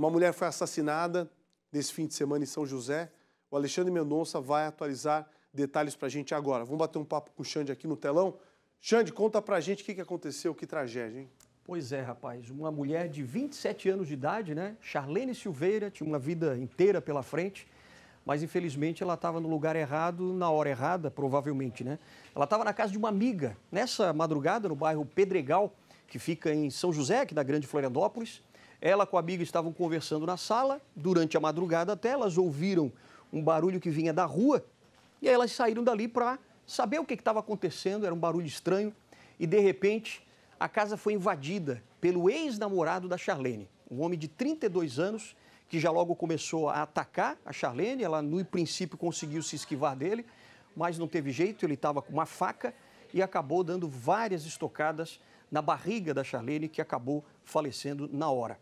Uma mulher foi assassinada nesse fim de semana em São José. O Alexandre Mendonça vai atualizar detalhes para a gente agora. Vamos bater um papo com o Xande aqui no telão. Xande, conta para a gente o que, que aconteceu, que tragédia, hein? Pois é, rapaz. Uma mulher de 27 anos de idade, né? Charlene Silveira, tinha uma vida inteira pela frente, mas infelizmente ela estava no lugar errado, na hora errada, provavelmente, né? Ela estava na casa de uma amiga, nessa madrugada, no bairro Pedregal, que fica em São José, aqui da Grande Florianópolis. Ela com a amiga estavam conversando na sala, durante a madrugada até elas ouviram um barulho que vinha da rua e aí elas saíram dali para saber o que estava acontecendo, era um barulho estranho e de repente a casa foi invadida pelo ex-namorado da Charlene, um homem de 32 anos que já logo começou a atacar a Charlene, ela no princípio conseguiu se esquivar dele, mas não teve jeito, ele estava com uma faca e acabou dando várias estocadas na barriga da Charlene, que acabou falecendo na hora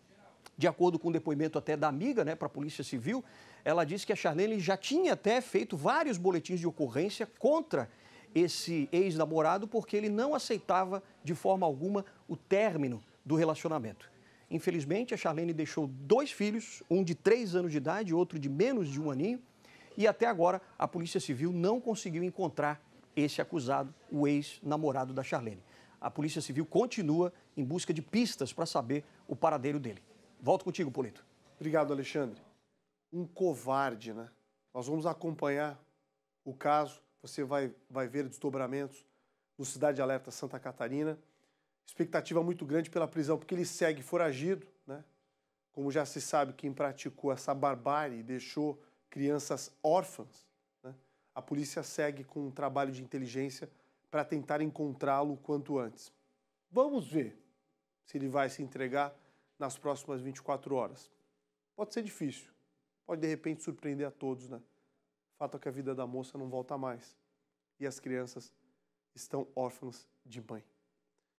de acordo com o depoimento até da amiga, né, para a Polícia Civil, ela disse que a Charlene já tinha até feito vários boletins de ocorrência contra esse ex-namorado porque ele não aceitava de forma alguma o término do relacionamento. Infelizmente, a Charlene deixou dois filhos, um de três anos de idade e outro de menos de um aninho, e até agora a Polícia Civil não conseguiu encontrar esse acusado, o ex-namorado da Charlene. A Polícia Civil continua em busca de pistas para saber o paradeiro dele. Volto contigo, Polito. Obrigado, Alexandre. Um covarde, né? Nós vamos acompanhar o caso, você vai, vai ver desdobramentos no Cidade Alerta Santa Catarina. Expectativa muito grande pela prisão, porque ele segue foragido, né? Como já se sabe, quem praticou essa barbárie e deixou crianças órfãs, né? a polícia segue com um trabalho de inteligência para tentar encontrá-lo quanto antes. Vamos ver se ele vai se entregar nas próximas 24 horas. Pode ser difícil, pode de repente surpreender a todos, né? Fato é que a vida da moça não volta mais e as crianças estão órfãs de mãe.